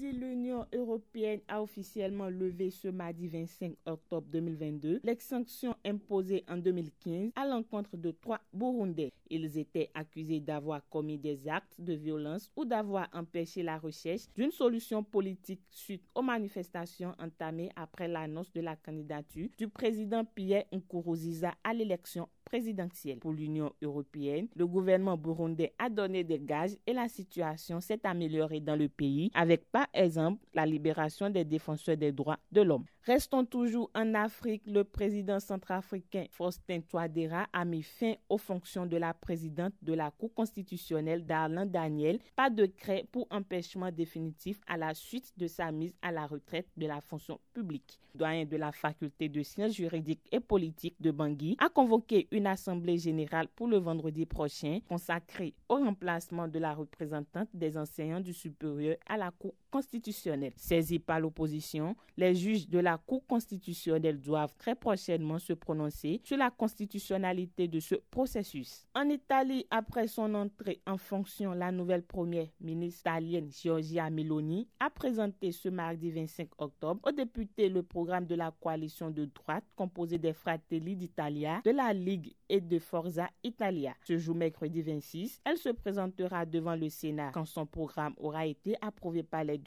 l'Union européenne a officiellement levé ce mardi 25 octobre 2022 les sanctions imposées en 2015 à l'encontre de trois Burundais. Ils étaient accusés d'avoir commis des actes de violence ou d'avoir empêché la recherche d'une solution politique suite aux manifestations entamées après l'annonce de la candidature du président Pierre Nkuruziza à l'élection présidentielle. Pour l'Union européenne, le gouvernement burundais a donné des gages et la situation s'est améliorée dans le pays avec pas exemple la libération des défenseurs des droits de l'homme. Restons toujours en Afrique. Le président centrafricain Faustin Touadéra a mis fin aux fonctions de la présidente de la Cour constitutionnelle d'Arlan Daniel par décret pour empêchement définitif à la suite de sa mise à la retraite de la fonction publique. Doyen de la faculté de sciences juridiques et politiques de Bangui a convoqué une assemblée générale pour le vendredi prochain consacrée au remplacement de la représentante des enseignants du supérieur à la Cour constitutionnelle. Saisie par l'opposition, les juges de la Cour constitutionnelle doivent très prochainement se prononcer sur la constitutionnalité de ce processus. En Italie, après son entrée en fonction, la nouvelle première ministre italienne Giorgia Meloni a présenté ce mardi 25 octobre aux députés le programme de la coalition de droite composée des Fratelli d'Italia, de la Ligue et de Forza Italia. Ce jour mercredi 26, elle se présentera devant le Sénat quand son programme aura été approuvé par les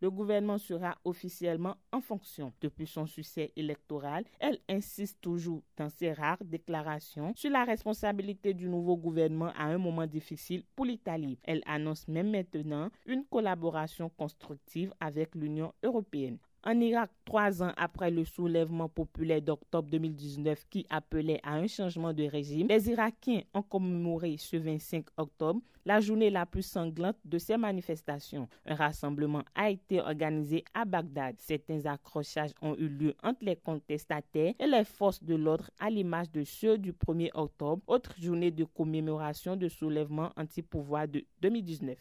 le gouvernement sera officiellement en fonction. Depuis son succès électoral, elle insiste toujours dans ses rares déclarations sur la responsabilité du nouveau gouvernement à un moment difficile pour l'Italie. Elle annonce même maintenant une collaboration constructive avec l'Union européenne. En Irak, trois ans après le soulèvement populaire d'octobre 2019 qui appelait à un changement de régime, les Irakiens ont commémoré ce 25 octobre la journée la plus sanglante de ces manifestations. Un rassemblement a été organisé à Bagdad. Certains accrochages ont eu lieu entre les contestataires et les forces de l'ordre à l'image de ceux du 1er octobre, autre journée de commémoration de soulèvement anti-pouvoir de 2019.